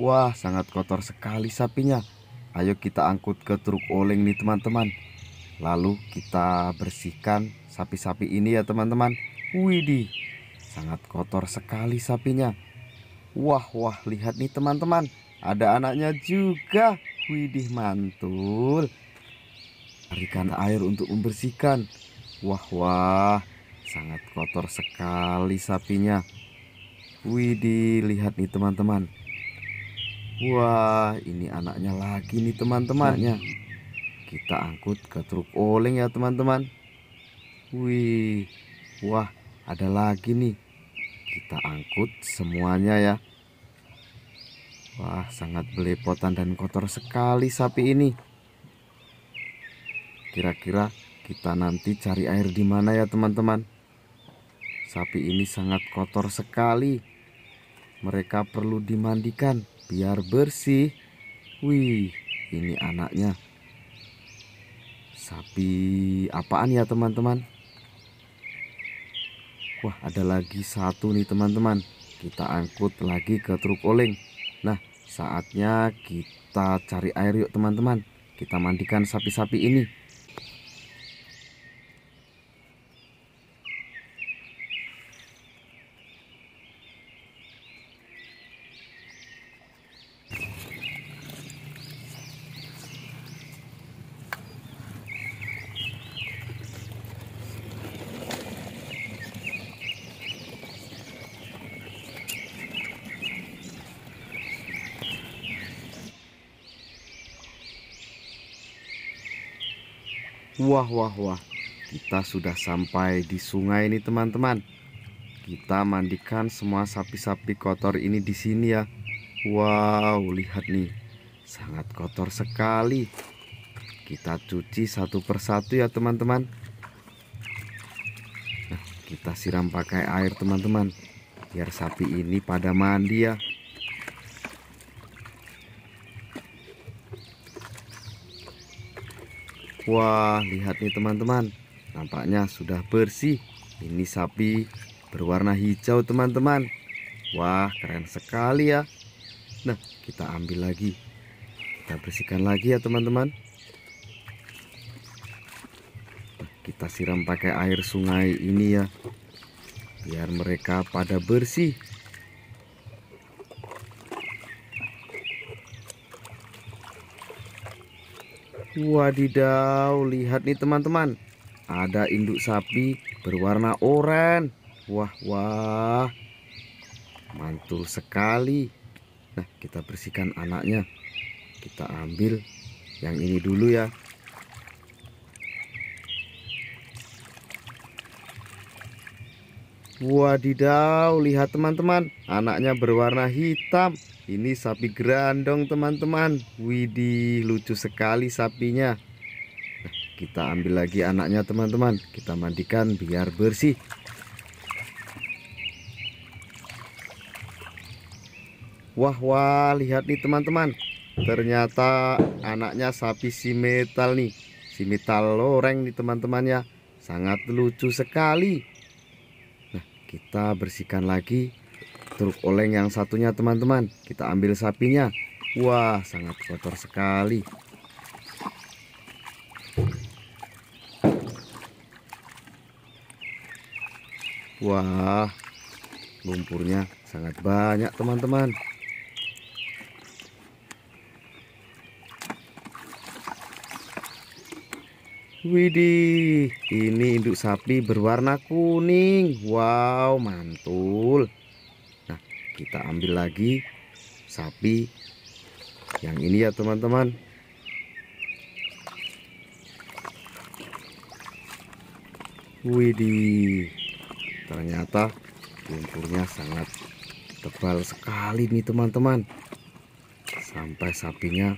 Wah, sangat kotor sekali sapinya. Ayo kita angkut ke truk oleng nih teman-teman. Lalu kita bersihkan sapi-sapi ini ya teman-teman. Widih, sangat kotor sekali sapinya. Wah, wah, lihat nih teman-teman. Ada anaknya juga. Widih, mantul. Berikan air untuk membersihkan. Wah, wah, sangat kotor sekali sapinya. Wih dilihat nih teman-teman. Wah, ini anaknya lagi nih teman-temannya. Kita angkut ke truk oleng ya teman-teman. Wih, wah ada lagi nih. Kita angkut semuanya ya. Wah, sangat belepotan dan kotor sekali sapi ini. Kira-kira kita nanti cari air di mana ya teman-teman? Sapi ini sangat kotor sekali. Mereka perlu dimandikan biar bersih. Wih, ini anaknya. Sapi apaan ya teman-teman? Wah, ada lagi satu nih teman-teman. Kita angkut lagi ke truk oleng. Nah, saatnya kita cari air yuk teman-teman. Kita mandikan sapi-sapi ini. Wah, wah, wah. Kita sudah sampai di sungai ini, teman-teman. Kita mandikan semua sapi-sapi kotor ini di sini ya. Wow, lihat nih. Sangat kotor sekali. Kita cuci satu persatu ya, teman-teman. Nah, kita siram pakai air, teman-teman. Biar sapi ini pada mandi ya. Wah, lihat nih teman-teman. Nampaknya sudah bersih. Ini sapi berwarna hijau teman-teman. Wah, keren sekali ya. Nah, kita ambil lagi. Kita bersihkan lagi ya teman-teman. Kita siram pakai air sungai ini ya. Biar mereka pada bersih. Wadidaw, lihat nih teman-teman. Ada induk sapi berwarna oranye. Wah, wah. Mantul sekali. Nah, kita bersihkan anaknya. Kita ambil yang ini dulu ya. Wadidaw, lihat teman-teman. Anaknya berwarna hitam. Ini sapi grandong teman-teman Widih lucu sekali sapinya Kita ambil lagi anaknya teman-teman Kita mandikan biar bersih Wah wah lihat nih teman-teman Ternyata anaknya sapi si metal nih Si metal loreng nih teman-teman ya Sangat lucu sekali Nah kita bersihkan lagi truk oleng yang satunya teman-teman kita ambil sapinya wah sangat kotor sekali wah lumpurnya sangat banyak teman-teman Widih, ini induk sapi berwarna kuning. Wow, mantul. Nah, kita ambil lagi sapi yang ini ya teman-teman. Widih, ternyata lumpurnya sangat tebal sekali nih teman-teman. Sampai sapinya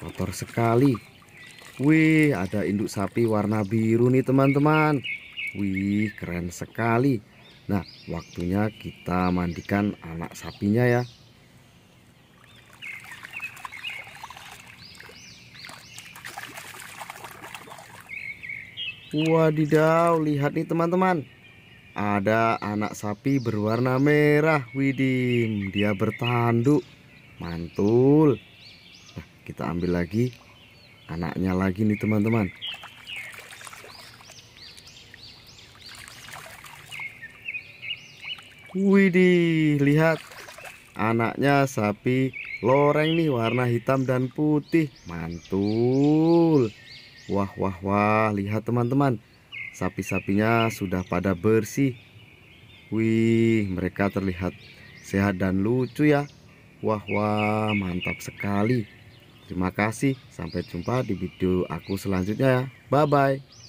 kotor sekali. Wih, ada induk sapi warna biru nih teman-teman. Wih, keren sekali. Nah, waktunya kita mandikan anak sapinya ya. Wadidaw, lihat nih teman-teman. Ada anak sapi berwarna merah, Widin. Dia bertanduk. Mantul. Nah, kita ambil lagi anaknya lagi nih teman-teman. Widih, lihat anaknya sapi loreng nih warna hitam dan putih. Mantul. Wah, wah, wah, lihat teman-teman. Sapi-sapinya sudah pada bersih. Wih, mereka terlihat sehat dan lucu ya. Wah, wah, mantap sekali. Terima kasih. Sampai jumpa di video aku selanjutnya ya. Bye-bye.